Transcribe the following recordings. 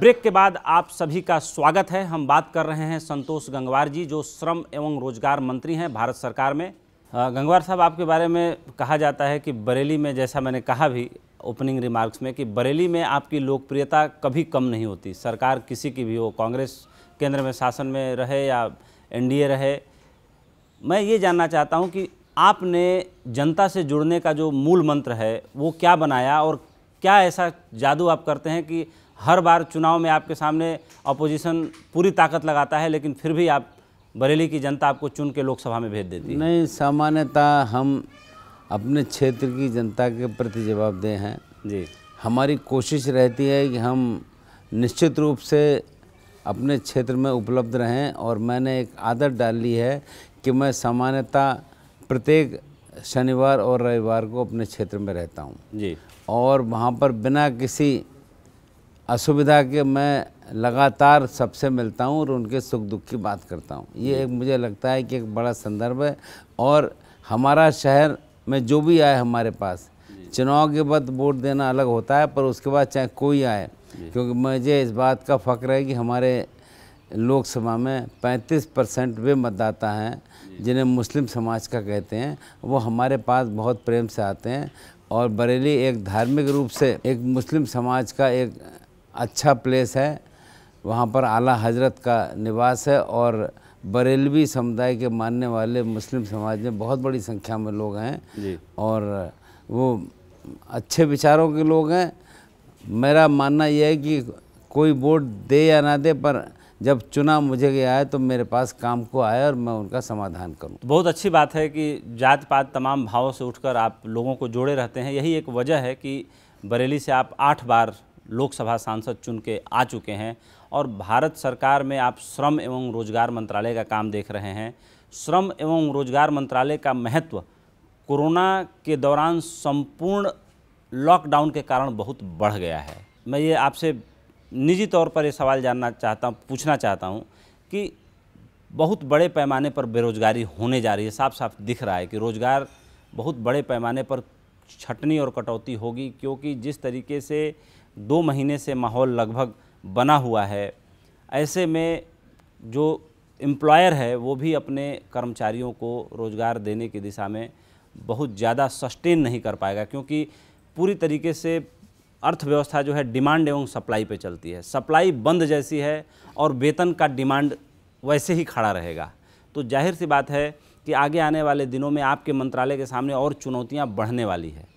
Break के बाद आप सभी का स्वागत है हम बात कर रहे हैं संतोष गंगवार जी जो श्रम एवं रोजगार मंत्री हैं भारत सरकार में गंगवार साहब आपके बारे में कहा जाता है कि बरेली में जैसा मैंने कहा भी ओपनिंग रिमार्क्स में कि बरेली में आपकी लोकप्रियता कभी कम नहीं होती सरकार किसी की भी हो कांग्रेस केंद्र में शासन में रहे या एन रहे मैं ये जानना चाहता हूँ कि आपने जनता से जुड़ने का जो मूल मंत्र है वो क्या बनाया और क्या ऐसा जादू आप करते हैं कि हर बार चुनाव में आपके सामने अपोजिशन पूरी ताकत लगाता है लेकिन फिर भी आप बरेली की जनता आपको चुन के लोकसभा में भेज देती है नहीं सामान्यतः हम अपने क्षेत्र की जनता के प्रति जवाबदेह हैं जी हमारी कोशिश रहती है कि हम निश्चित रूप से अपने क्षेत्र में उपलब्ध रहें और मैंने एक आदत डाल ली है कि मैं सामान्यतः प्रत्येक शनिवार और रविवार को अपने क्षेत्र में रहता हूँ जी और वहाँ पर बिना किसी असुविधा के मैं लगातार सबसे मिलता हूँ और उनके सुख दुख की बात करता हूँ ये एक मुझे लगता है कि एक बड़ा संदर्भ है और हमारा शहर में जो भी आए हमारे पास चुनाव के बाद वोट देना अलग होता है पर उसके बाद चाहे कोई आए क्योंकि मुझे इस बात का फ़ख्र है कि हमारे लोकसभा में 35 परसेंट वे मतदाता हैं जिन्हें मुस्लिम समाज का कहते हैं वो हमारे पास बहुत प्रेम से आते हैं और बरेली एक धार्मिक रूप से एक मुस्लिम समाज का एक अच्छा प्लेस है वहाँ पर आला हजरत का निवास है और बरेलवी समुदाय के मानने वाले मुस्लिम समाज में बहुत बड़ी संख्या में लोग हैं और वो अच्छे विचारों के लोग हैं मेरा मानना यह है कि कोई वोट दे या ना दे पर जब चुनाव मुझे गया है तो मेरे पास काम को आया और मैं उनका समाधान करूं। बहुत अच्छी बात है कि जात पात तमाम भावों से उठकर आप लोगों को जोड़े रहते हैं यही एक वजह है कि बरेली से आप आठ बार लोकसभा सांसद चुन के आ चुके हैं और भारत सरकार में आप श्रम एवं रोजगार मंत्रालय का काम देख रहे हैं श्रम एवं रोजगार मंत्रालय का महत्व कोरोना के दौरान संपूर्ण लॉकडाउन के कारण बहुत बढ़ गया है मैं ये आपसे निजी तौर पर ये सवाल जानना चाहता हूँ पूछना चाहता हूँ कि बहुत बड़े पैमाने पर बेरोजगारी होने जा रही है साफ साफ दिख रहा है कि रोज़गार बहुत बड़े पैमाने पर छटनी और कटौती होगी क्योंकि जिस तरीके से दो महीने से माहौल लगभग बना हुआ है ऐसे में जो एम्प्लॉयर है वो भी अपने कर्मचारियों को रोज़गार देने की दिशा में बहुत ज़्यादा सस्टेन नहीं कर पाएगा क्योंकि पूरी तरीके से अर्थव्यवस्था जो है डिमांड एवं सप्लाई पे चलती है सप्लाई बंद जैसी है और वेतन का डिमांड वैसे ही खड़ा रहेगा तो जाहिर सी बात है कि आगे आने वाले दिनों में आपके मंत्रालय के सामने और चुनौतियाँ बढ़ने वाली है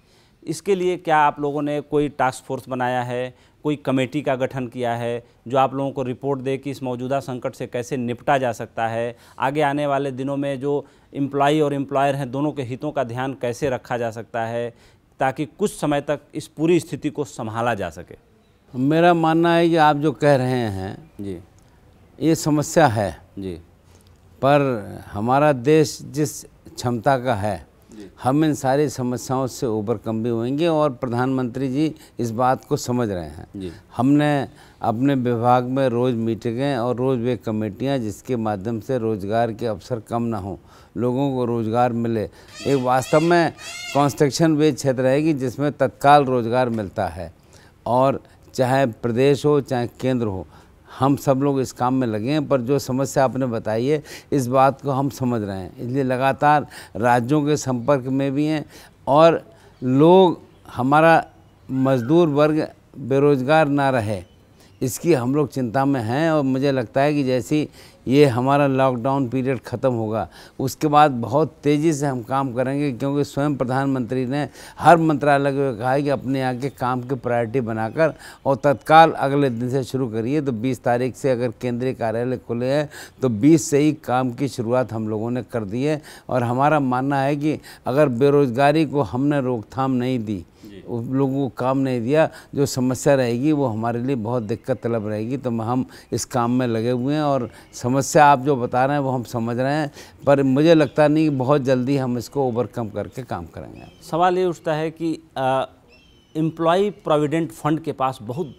इसके लिए क्या आप लोगों ने कोई टास्क फोर्स बनाया है कोई कमेटी का गठन किया है जो आप लोगों को रिपोर्ट दे कि इस मौजूदा संकट से कैसे निपटा जा सकता है आगे आने वाले दिनों में जो एम्प्लॉई और एम्प्लॉयर हैं दोनों के हितों का ध्यान कैसे रखा जा सकता है ताकि कुछ समय तक इस पूरी स्थिति को संभाला जा सके मेरा मानना है कि आप जो कह रहे हैं जी ये समस्या है जी पर हमारा देश जिस क्षमता का है हम इन सारी समस्याओं से ओवरकम भी होंगे और प्रधानमंत्री जी इस बात को समझ रहे हैं हमने अपने विभाग में रोज़ मीटिंगें और रोज़ वे कमेटियां जिसके माध्यम से रोज़गार के अवसर कम ना हो लोगों को रोज़गार मिले एक वास्तव में कंस्ट्रक्शन वे क्षेत्र रहेगी जिसमें तत्काल रोज़गार मिलता है और चाहे प्रदेश हो चाहे केंद्र हो हम सब लोग इस काम में लगे हैं पर जो समस्या आपने बताई है इस बात को हम समझ रहे हैं इसलिए लगातार राज्यों के संपर्क में भी हैं और लोग हमारा मजदूर वर्ग बेरोज़गार ना रहे इसकी हम लोग चिंता में हैं और मुझे लगता है कि जैसी ये हमारा लॉकडाउन पीरियड ख़त्म होगा उसके बाद बहुत तेज़ी से हम काम करेंगे क्योंकि स्वयं प्रधानमंत्री ने हर मंत्रालय को कहा है कि अपने यहाँ के काम की प्रायोरिटी बनाकर और तत्काल अगले दिन से शुरू करिए तो 20 तारीख से अगर केंद्रीय कार्यालय खुले हैं तो 20 से ही काम की शुरुआत हम लोगों ने कर दी है और हमारा मानना है कि अगर बेरोज़गारी को हमने रोकथाम नहीं दी उन लोगों को काम नहीं दिया जो समस्या रहेगी वो हमारे लिए बहुत दिक्कत तलब रहेगी तो हम इस काम में लगे हुए हैं और समस्या आप जो बता रहे हैं वो हम समझ रहे हैं पर मुझे लगता नहीं कि बहुत जल्दी हम इसको ओवरकम करके काम करेंगे सवाल ये उठता है कि एम्प्लॉ प्रोविडेंट फंड के पास बहुत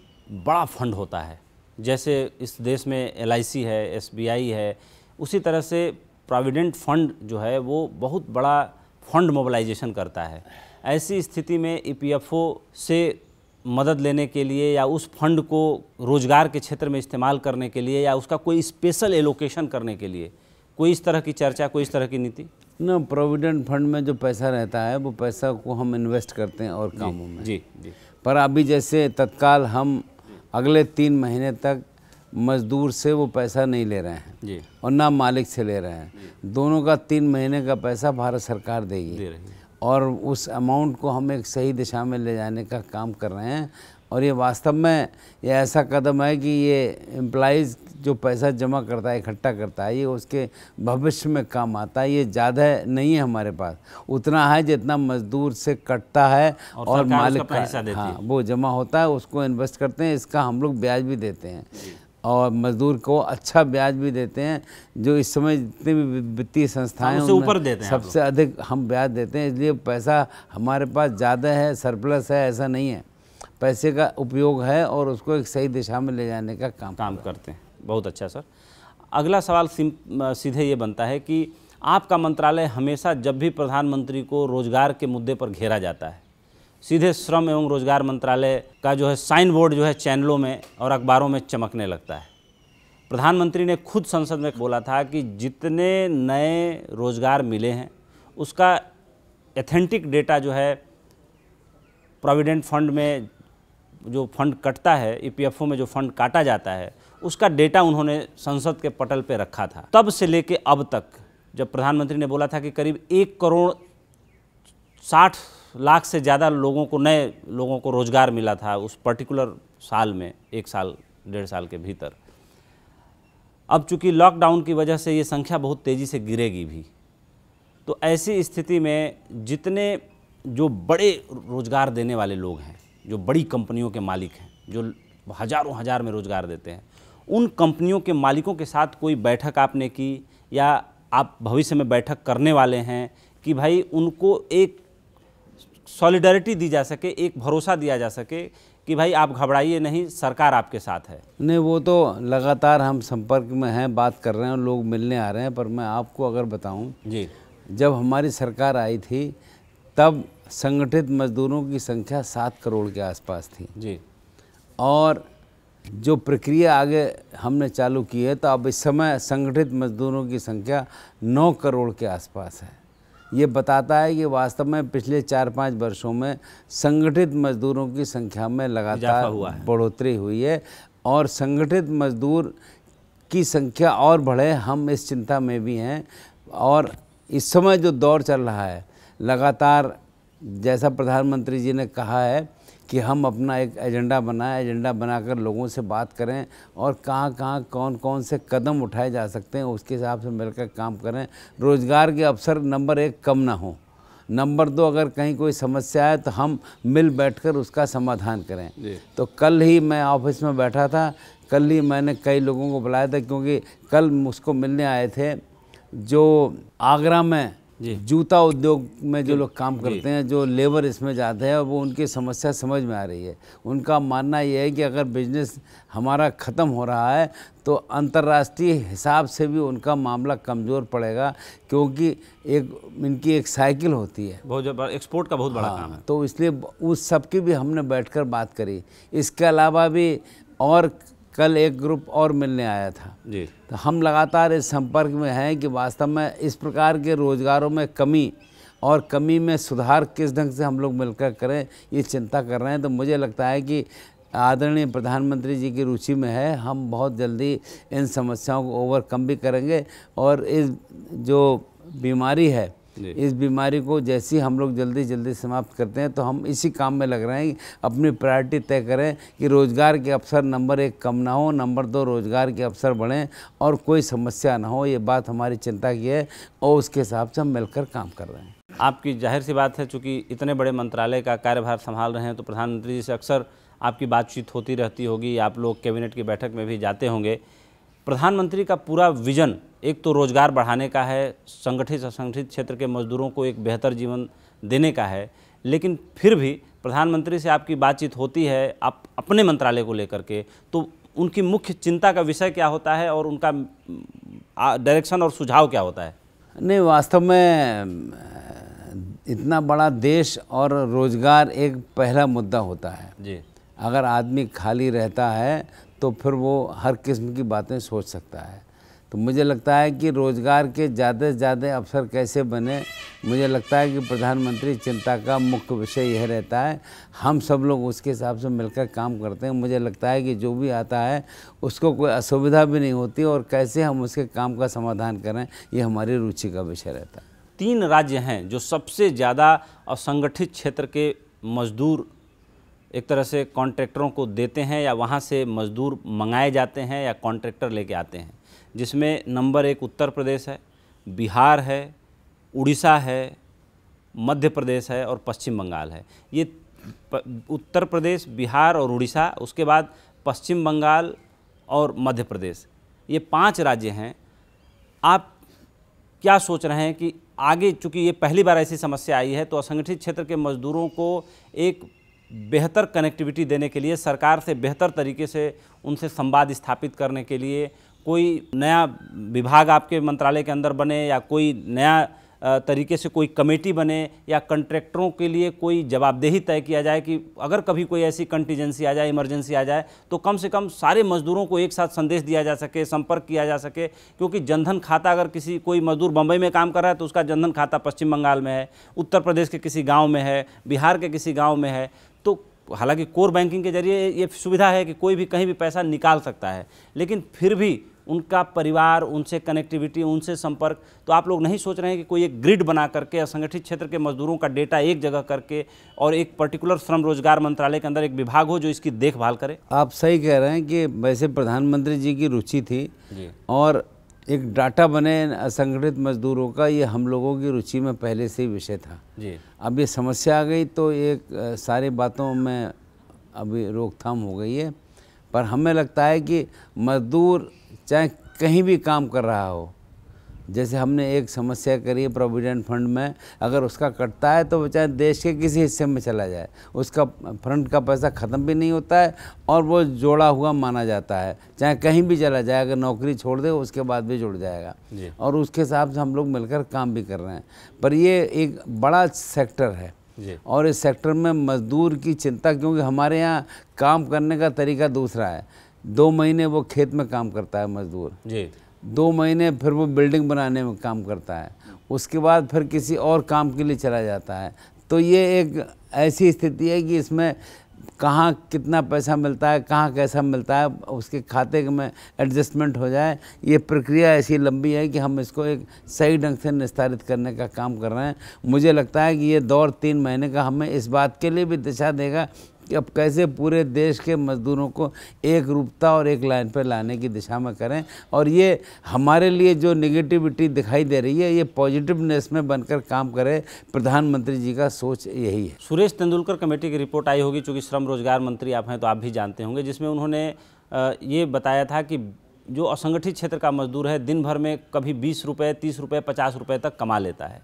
बड़ा फंड होता है जैसे इस देश में एल है एस है उसी तरह से प्रोविडेंट फंड जो है वो बहुत बड़ा फंड मोबलाइजेशन करता है ऐसी स्थिति में ई से मदद लेने के लिए या उस फंड को रोजगार के क्षेत्र में इस्तेमाल करने के लिए या उसका कोई स्पेशल एलोकेशन करने के लिए कोई इस तरह की चर्चा कोई इस तरह की नीति ना प्रोविडेंट फंड में जो पैसा रहता है वो पैसा को हम इन्वेस्ट करते हैं और कामों में जी जी पर अभी जैसे तत्काल हम अगले तीन महीने तक मज़दूर से वो पैसा नहीं ले रहे हैं जी और ना मालिक से ले रहे हैं दोनों का तीन महीने का पैसा भारत सरकार देगी दे और उस अमाउंट को हम एक सही दिशा में ले जाने का काम कर रहे हैं और ये वास्तव में ये ऐसा कदम है कि ये एम्प्लाइज़ जो पैसा जमा करता है इकट्ठा करता है ये उसके भविष्य में काम आता है ये ज़्यादा नहीं है हमारे पास उतना है जितना मजदूर से कटता है और, और मालिक का हाँ वो जमा होता है उसको इन्वेस्ट करते हैं इसका हम लोग ब्याज भी देते हैं और मजदूर को अच्छा ब्याज भी देते हैं जो इस समय जितने भी वित्तीय संस्थाएं हैं ऊपर देते हैं सबसे अधिक हम ब्याज देते हैं इसलिए पैसा हमारे पास ज़्यादा है सरप्लस है ऐसा नहीं है पैसे का उपयोग है और उसको एक सही दिशा में ले जाने का काम काम करते हैं बहुत अच्छा सर अगला सवाल सीधे ये बनता है कि आपका मंत्रालय हमेशा जब भी प्रधानमंत्री को रोजगार के मुद्दे पर घेरा जाता है सीधे श्रम एवं रोजगार मंत्रालय का जो है साइन बोर्ड जो है चैनलों में और अखबारों में चमकने लगता है प्रधानमंत्री ने खुद संसद में बोला था कि जितने नए रोजगार मिले हैं उसका एथेंटिक डेटा जो है प्रोविडेंट फंड में जो फंड कटता है ईपीएफओ e में जो फंड काटा जाता है उसका डेटा उन्होंने संसद के पटल पर रखा था तब से लेके अब तक जब प्रधानमंत्री ने बोला था कि करीब एक करोड़ साठ लाख से ज़्यादा लोगों को नए लोगों को रोज़गार मिला था उस पर्टिकुलर साल में एक साल डेढ़ साल के भीतर अब चूंकि लॉकडाउन की वजह से ये संख्या बहुत तेज़ी से गिरेगी भी तो ऐसी स्थिति में जितने जो बड़े रोज़गार देने वाले लोग हैं जो बड़ी कंपनियों के मालिक हैं जो हज़ारों हज़ार में रोज़गार देते हैं उन कंपनियों के मालिकों के साथ कोई बैठक आपने की या आप भविष्य में बैठक करने वाले हैं कि भाई उनको एक सॉलिडरिटी दी जा सके एक भरोसा दिया जा सके कि भाई आप घबराइए नहीं सरकार आपके साथ है नहीं वो तो लगातार हम संपर्क में हैं बात कर रहे हैं लोग मिलने आ रहे हैं पर मैं आपको अगर बताऊं जी जब हमारी सरकार आई थी तब संगठित मजदूरों की संख्या सात करोड़ के आसपास थी जी और जो प्रक्रिया आगे हमने चालू की है तो अब इस समय संगठित मजदूरों की संख्या नौ करोड़ के आसपास है ये बताता है कि वास्तव में पिछले चार पाँच वर्षों में संगठित मजदूरों की संख्या में लगातार बढ़ोतरी हुई है और संगठित मजदूर की संख्या और बढ़े हम इस चिंता में भी हैं और इस समय जो दौर चल रहा है लगातार जैसा प्रधानमंत्री जी ने कहा है कि हम अपना एक एजेंडा बनाएं एजेंडा बनाकर लोगों से बात करें और कहाँ कहाँ कौन कौन से कदम उठाए जा सकते हैं उसके हिसाब से मिलकर काम करें रोज़गार के अवसर नंबर एक कम ना हो नंबर दो अगर कहीं कोई समस्या है तो हम मिल बैठकर उसका समाधान करें तो कल ही मैं ऑफिस में बैठा था कल ही मैंने कई लोगों को बुलाया था क्योंकि कल मुझको मिलने आए थे जो आगरा में जूता उद्योग में जो लोग काम करते हैं जो लेबर इसमें जाते हैं वो उनकी समस्या समझ में आ रही है उनका मानना यह है कि अगर बिजनेस हमारा ख़त्म हो रहा है तो अंतर्राष्ट्रीय हिसाब से भी उनका मामला कमज़ोर पड़ेगा क्योंकि एक इनकी एक साइकिल होती है बहुत एक्सपोर्ट का बहुत बड़ा हाँ, काम है तो इसलिए उस सब की भी हमने बैठ बात करी इसके अलावा भी और कल एक ग्रुप और मिलने आया था जी तो हम लगातार इस संपर्क में हैं कि वास्तव में इस प्रकार के रोज़गारों में कमी और कमी में सुधार किस ढंग से हम लोग मिलकर करें ये चिंता कर रहे हैं तो मुझे लगता है कि आदरणीय प्रधानमंत्री जी की रुचि में है हम बहुत जल्दी इन समस्याओं को ओवरकम भी करेंगे और इस जो बीमारी है इस बीमारी को जैसे हम लोग जल्दी जल्दी समाप्त करते हैं तो हम इसी काम में लग रहे हैं अपनी प्रायोरिटी तय करें कि रोज़गार के अवसर नंबर एक कम ना हो नंबर दो रोज़गार के अवसर बढ़ें और कोई समस्या ना हो ये बात हमारी चिंता की है और उसके हिसाब से हम मिलकर काम कर रहे हैं आपकी जाहिर सी बात है चूँकि इतने बड़े मंत्रालय का कार्यभार संभाल रहे हैं तो प्रधानमंत्री जी से अक्सर आपकी बातचीत होती रहती होगी आप लोग कैबिनेट की बैठक में भी जाते होंगे प्रधानमंत्री का पूरा विजन एक तो रोज़गार बढ़ाने का है संगठित असंगठित क्षेत्र के मजदूरों को एक बेहतर जीवन देने का है लेकिन फिर भी प्रधानमंत्री से आपकी बातचीत होती है आप अपने मंत्रालय को लेकर के तो उनकी मुख्य चिंता का विषय क्या होता है और उनका डायरेक्शन और सुझाव क्या होता है नहीं वास्तव में इतना बड़ा देश और रोज़गार एक पहला मुद्दा होता है जी अगर आदमी खाली रहता है तो फिर वो हर किस्म की बातें सोच सकता है तो मुझे लगता है कि रोज़गार के ज़्यादा से ज़्यादा अवसर कैसे बने मुझे लगता है कि प्रधानमंत्री चिंता का मुख्य विषय यह रहता है हम सब लोग उसके हिसाब से मिलकर काम करते हैं मुझे लगता है कि जो भी आता है उसको कोई असुविधा भी नहीं होती और कैसे हम उसके काम का समाधान करें ये हमारी रुचि का विषय रहता है तीन राज्य हैं जो सबसे ज़्यादा असंगठित क्षेत्र के मजदूर एक तरह से कॉन्ट्रैक्टरों को देते हैं या वहाँ से मज़दूर मंगाए जाते हैं या कॉन्ट्रैक्टर लेके आते हैं जिसमें नंबर एक उत्तर प्रदेश है बिहार है उड़ीसा है मध्य प्रदेश है और पश्चिम बंगाल है ये उत्तर प्रदेश बिहार और उड़ीसा उसके बाद पश्चिम बंगाल और मध्य प्रदेश ये पांच राज्य हैं आप क्या सोच रहे हैं कि आगे चूंकि ये पहली बार ऐसी समस्या आई है तो असंगठित क्षेत्र के मजदूरों को एक बेहतर कनेक्टिविटी देने के लिए सरकार से बेहतर तरीके से उनसे संवाद स्थापित करने के लिए कोई नया विभाग आपके मंत्रालय के अंदर बने या कोई नया तरीके से कोई कमेटी बने या कंट्रैक्टरों के लिए कोई जवाबदेही तय किया जाए कि अगर कभी कोई ऐसी कंटीजेंसी आ जाए इमरजेंसी आ जाए तो कम से कम सारे मजदूरों को एक साथ संदेश दिया जा सके संपर्क किया जा सके क्योंकि जनधन खाता अगर किसी कोई मजदूर बम्बई में काम कर रहा है तो उसका जनधन खाता पश्चिम बंगाल में है उत्तर प्रदेश के किसी गाँव में है बिहार के किसी गाँव में है हालांकि कोर बैंकिंग के जरिए ये सुविधा है कि कोई भी कहीं भी पैसा निकाल सकता है लेकिन फिर भी उनका परिवार उनसे कनेक्टिविटी उनसे संपर्क तो आप लोग नहीं सोच रहे हैं कि कोई एक ग्रिड बना करके असंगठित क्षेत्र के मजदूरों का डेटा एक जगह करके और एक पर्टिकुलर श्रम रोजगार मंत्रालय के अंदर एक विभाग हो जो इसकी देखभाल करे आप सही कह रहे हैं कि वैसे प्रधानमंत्री जी की रुचि थी और एक डाटा बने असंगठित मजदूरों का ये हम लोगों की रुचि में पहले से ही विषय था जी अब ये समस्या आ गई तो एक सारे बातों में अभी रोकथाम हो गई है पर हमें लगता है कि मजदूर चाहे कहीं भी काम कर रहा हो जैसे हमने एक समस्या करी है प्रोविडेंट फंड में अगर उसका कटता है तो वो चाहे देश के किसी हिस्से में चला जाए उसका फंड का पैसा ख़त्म भी नहीं होता है और वो जोड़ा हुआ माना जाता है चाहे कहीं भी चला जाए अगर नौकरी छोड़ दे उसके बाद भी जुड़ जाएगा और उसके हिसाब से हम लोग मिलकर काम भी कर रहे हैं पर ये एक बड़ा सेक्टर है और इस सेक्टर में मजदूर की चिंता क्योंकि हमारे यहाँ काम करने का तरीका दूसरा है दो महीने वो खेत में काम करता है मजदूर जी दो महीने फिर वो बिल्डिंग बनाने में काम करता है उसके बाद फिर किसी और काम के लिए चला जाता है तो ये एक ऐसी स्थिति है कि इसमें कहाँ कितना पैसा मिलता है कहाँ कैसा मिलता है उसके खाते में एडजस्टमेंट हो जाए ये प्रक्रिया ऐसी लंबी है कि हम इसको एक सही ढंग से निस्तारित करने का काम कर रहे हैं मुझे लगता है कि ये दौर तीन महीने का हमें इस बात के लिए भी दिशा देगा कि अब कैसे पूरे देश के मजदूरों को एक रूपता और एक लाइन पर लाने की दिशा में करें और ये हमारे लिए जो निगेटिविटी दिखाई दे रही है ये पॉजिटिवनेस में बनकर काम करे प्रधानमंत्री जी का सोच यही है सुरेश तेंदुलकर कमेटी की रिपोर्ट आई होगी चूँकि श्रम रोजगार मंत्री आप हैं तो आप भी जानते होंगे जिसमें उन्होंने ये बताया था कि जो असंगठित क्षेत्र का मजदूर है दिन भर में कभी बीस रुपये तीस रुपये पचास रुपये तक कमा लेता है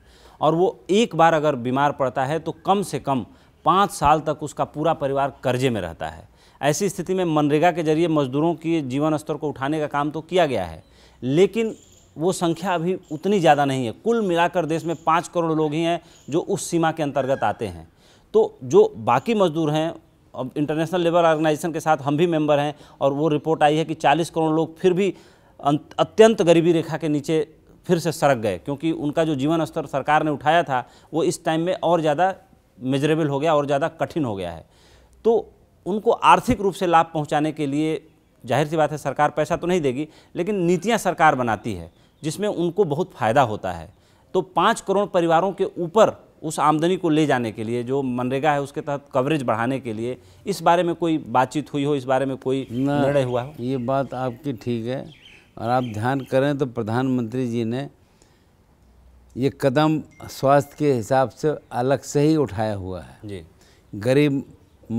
और वो एक बार अगर बीमार पड़ता है तो कम से कम पाँच साल तक उसका पूरा परिवार कर्जे में रहता है ऐसी स्थिति में मनरेगा के जरिए मजदूरों की जीवन स्तर को उठाने का काम तो किया गया है लेकिन वो संख्या अभी उतनी ज़्यादा नहीं है कुल मिलाकर देश में पाँच करोड़ लोग ही हैं जो उस सीमा के अंतर्गत आते हैं तो जो बाकी मजदूर हैं अब इंटरनेशनल लेबर ऑर्गेनाइजेशन के साथ हम भी मेंबर हैं और वो रिपोर्ट आई है कि 40 करोड़ लोग फिर भी अत्यंत गरीबी रेखा के नीचे फिर से सरक गए क्योंकि उनका जो जीवन स्तर सरकार ने उठाया था वो इस टाइम में और ज़्यादा मेजरेबल हो गया और ज़्यादा कठिन हो गया है तो उनको आर्थिक रूप से लाभ पहुंचाने के लिए जाहिर सी बात है सरकार पैसा तो नहीं देगी लेकिन नीतियां सरकार बनाती है जिसमें उनको बहुत फ़ायदा होता है तो पाँच करोड़ परिवारों के ऊपर उस आमदनी को ले जाने के लिए जो मनरेगा है उसके तहत कवरेज बढ़ाने के लिए इस बारे में कोई बातचीत हुई हो इस बारे में कोई निर्णय हुआ हो ये बात आपकी ठीक है और आप ध्यान करें तो प्रधानमंत्री जी ने ये कदम स्वास्थ्य के हिसाब से अलग से ही उठाया हुआ है जी गरीब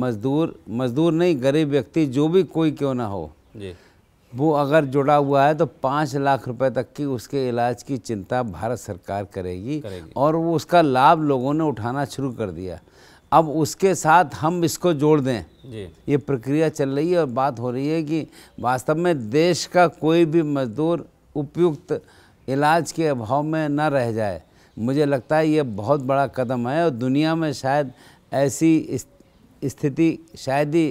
मजदूर मजदूर नहीं गरीब व्यक्ति जो भी कोई क्यों ना हो जी वो अगर जुड़ा हुआ है तो पाँच लाख रुपए तक की उसके इलाज की चिंता भारत सरकार करेगी, करेगी। और वो उसका लाभ लोगों ने उठाना शुरू कर दिया अब उसके साथ हम इसको जोड़ दें जी। ये प्रक्रिया चल रही है और बात हो रही है कि वास्तव में देश का कोई भी मजदूर उपयुक्त इलाज के अभाव में न रह जाए मुझे लगता है ये बहुत बड़ा कदम है और दुनिया में शायद ऐसी स्थिति शायद ही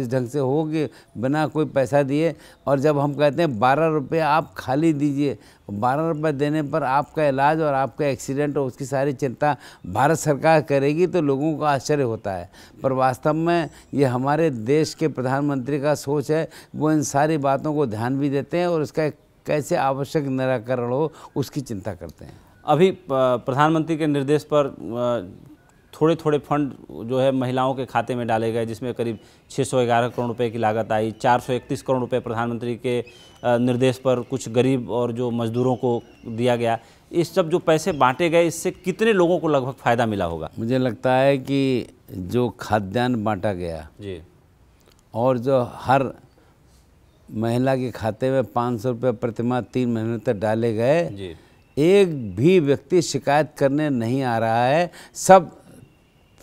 इस ढंग से होगी बिना कोई पैसा दिए और जब हम कहते हैं बारह रुपये आप खाली दीजिए बारह रुपये देने पर आपका इलाज और आपका एक्सीडेंट और उसकी सारी चिंता भारत सरकार करेगी तो लोगों को आश्चर्य होता है पर वास्तव में ये हमारे देश के प्रधानमंत्री का सोच है वो इन सारी बातों को ध्यान भी देते हैं और उसका एक कैसे आवश्यक निराकरण हो उसकी चिंता करते हैं अभी प्रधानमंत्री के निर्देश पर थोड़े थोड़े फंड जो है महिलाओं के खाते में डाले गए जिसमें करीब 611 करोड़ रुपए की लागत आई 431 करोड़ रुपए प्रधानमंत्री के निर्देश पर कुछ गरीब और जो मजदूरों को दिया गया इस सब जो पैसे बांटे गए इससे कितने लोगों को लगभग फ़ायदा मिला होगा मुझे लगता है कि जो खाद्यान्न बांटा गया जी और जो हर महिला के खाते में पाँच सौ रुपये प्रतिमाह तीन महीने तक डाले गए एक भी व्यक्ति शिकायत करने नहीं आ रहा है सब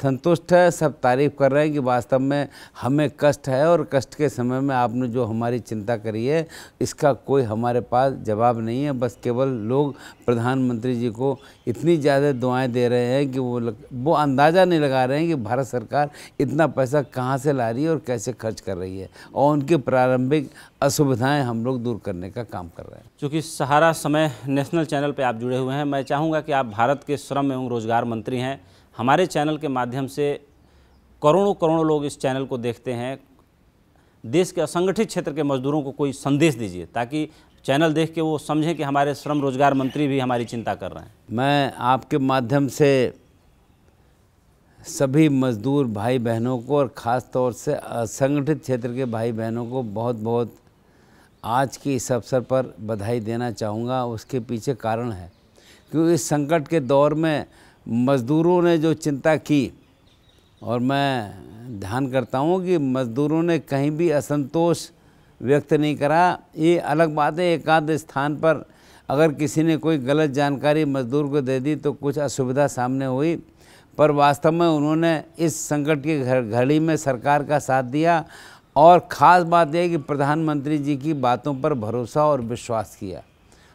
संतुष्ट है सब तारीफ कर रहे हैं कि वास्तव में हमें कष्ट है और कष्ट के समय में आपने जो हमारी चिंता करी है इसका कोई हमारे पास जवाब नहीं है बस केवल लोग प्रधानमंत्री जी को इतनी ज़्यादा दुआएं दे रहे हैं कि वो लग, वो अंदाज़ा नहीं लगा रहे हैं कि भारत सरकार इतना पैसा कहाँ से ला रही है और कैसे खर्च कर रही है और उनकी प्रारंभिक असुविधाएँ हम लोग दूर करने का काम कर रहे हैं चूँकि सहारा समय नेशनल चैनल पर आप जुड़े हुए हैं मैं चाहूँगा कि आप भारत के श्रम एवं रोजगार मंत्री हैं हमारे चैनल के माध्यम से करोड़ों करोड़ों लोग इस चैनल को देखते हैं देश के असंगठित क्षेत्र के मजदूरों को कोई संदेश दीजिए ताकि चैनल देख के वो समझें कि हमारे श्रम रोजगार मंत्री भी हमारी चिंता कर रहे हैं मैं आपके माध्यम से सभी मजदूर भाई बहनों को और ख़ास तौर से असंगठित क्षेत्र के भाई बहनों को बहुत बहुत आज के इस अवसर पर बधाई देना चाहूँगा उसके पीछे कारण है क्योंकि इस संकट के दौर में मज़दूरों ने जो चिंता की और मैं ध्यान करता हूँ कि मज़दूरों ने कहीं भी असंतोष व्यक्त नहीं करा ये अलग बात है एकाध स्थान पर अगर किसी ने कोई गलत जानकारी मजदूर को दे दी तो कुछ असुविधा सामने हुई पर वास्तव में उन्होंने इस संकट की घड़ी में सरकार का साथ दिया और ख़ास बात यह कि प्रधानमंत्री जी की बातों पर भरोसा और विश्वास किया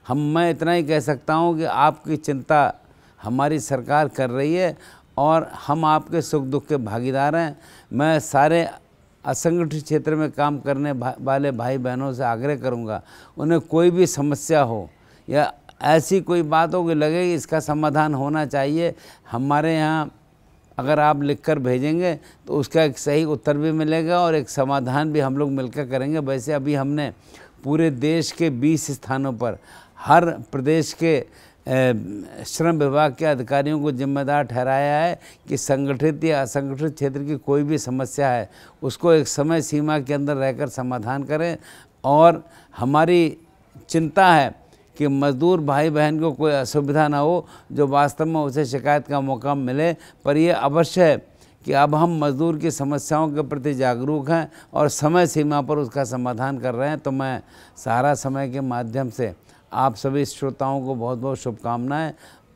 हम मैं इतना ही कह सकता हूँ कि आपकी चिंता हमारी सरकार कर रही है और हम आपके सुख दुख के भागीदार हैं मैं सारे असंगठित क्षेत्र में काम करने भा, वाले भाई बहनों से आग्रह करूंगा उन्हें कोई भी समस्या हो या ऐसी कोई बात हो कि लगे इसका समाधान होना चाहिए हमारे यहाँ अगर आप लिखकर भेजेंगे तो उसका एक सही उत्तर भी मिलेगा और एक समाधान भी हम लोग मिलकर करेंगे वैसे अभी हमने पूरे देश के 20 स्थानों पर हर प्रदेश के श्रम विभाग के अधिकारियों को जिम्मेदार ठहराया है कि संगठित या असंगठित क्षेत्र की कोई भी समस्या है उसको एक समय सीमा के अंदर रहकर समाधान करें और हमारी चिंता है कि मजदूर भाई बहन को कोई असुविधा ना हो जो वास्तव में उसे शिकायत का मौका मिले पर यह अवश्य है कि अब हम मजदूर की समस्याओं के प्रति जागरूक हैं और समय सीमा पर उसका समाधान कर रहे हैं तो मैं सारा समय के माध्यम से आप सभी श्रोताओं को बहुत बहुत शुभकामनाएं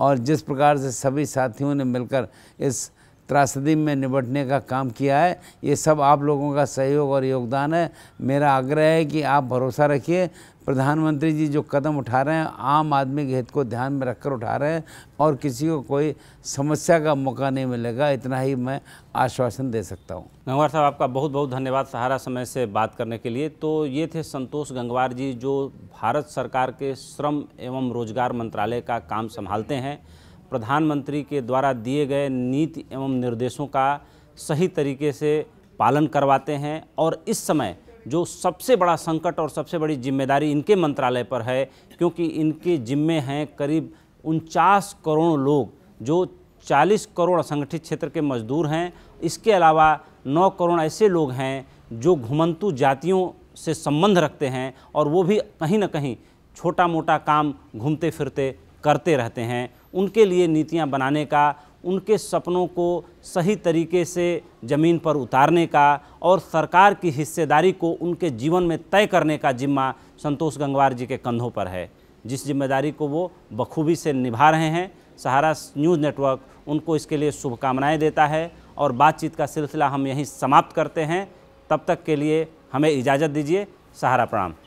और जिस प्रकार से सभी साथियों ने मिलकर इस त्रासदी में निपटने का काम किया है ये सब आप लोगों का सहयोग और योगदान है मेरा आग्रह है कि आप भरोसा रखिए प्रधानमंत्री जी जो कदम उठा रहे हैं आम आदमी के हित को ध्यान में रखकर उठा रहे हैं और किसी को कोई समस्या का मौका नहीं मिलेगा इतना ही मैं आश्वासन दे सकता हूँ गंगवार साहब आपका बहुत बहुत धन्यवाद सहारा समय से बात करने के लिए तो ये थे संतोष गंगवार जी जो भारत सरकार के श्रम एवं रोजगार मंत्रालय का काम संभालते हैं प्रधानमंत्री के द्वारा दिए गए नीति एवं निर्देशों का सही तरीके से पालन करवाते हैं और इस समय जो सबसे बड़ा संकट और सबसे बड़ी जिम्मेदारी इनके मंत्रालय पर है क्योंकि इनके जिम्मे हैं करीब उनचास करोड़ लोग जो 40 करोड़ असंगठित क्षेत्र के मजदूर हैं इसके अलावा 9 करोड़ ऐसे लोग हैं जो घुमंतु जातियों से संबंध रखते हैं और वो भी कहीं ना कहीं छोटा मोटा काम घूमते फिरते करते रहते हैं उनके लिए नीतियां बनाने का उनके सपनों को सही तरीके से ज़मीन पर उतारने का और सरकार की हिस्सेदारी को उनके जीवन में तय करने का जिम्मा संतोष गंगवार जी के कंधों पर है जिस जिम्मेदारी को वो बखूबी से निभा रहे हैं सहारा न्यूज़ नेटवर्क उनको इसके लिए शुभकामनाएं देता है और बातचीत का सिलसिला हम यहीं समाप्त करते हैं तब तक के लिए हमें इजाज़त दीजिए सहारा प्रणाम